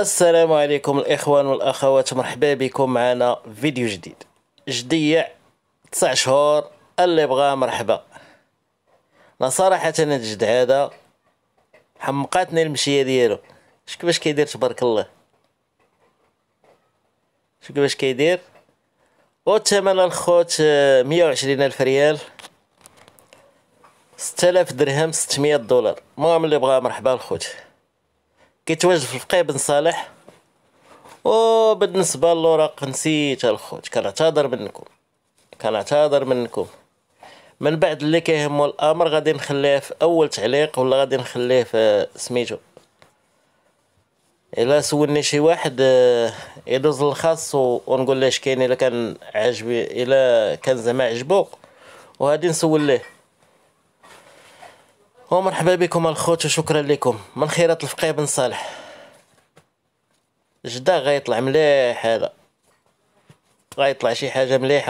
السلام عليكم الاخوان والاخوات مرحبا بكم معنا فيديو جديد جديع 9 شهور اللي بغا مرحبا انا صراحه الجد هذا حمقاتني المشيه ديالو شوف باش كيدير تبارك الله شوف باش كيدير الثمن الخوت آه، مية وعشرين الف ريال ستة آلاف درهم ستمية دولار المهم اللي بغا مرحبا الخوت كيتواجد في الفقيه بن صالح وبالنسبه للوراق نسيت الخوت كنعتذر منكم كنعتذر منكم من بعد اللي كيهمو الامر غادي نخليه في اول تعليق ولا غادي نخليه في سميتو الا سولني شي واحد آه، يدوز الخاص ونقول ليه اش كاين الا كان عاجبي الا كان زعما عجبو وغادي نسول ليه ومرحبا بكم الخوت وشكرا لكم من خيرات الفقيه بن صالح جدا غيطلع مليح هذا غيطلع شي حاجه مليحه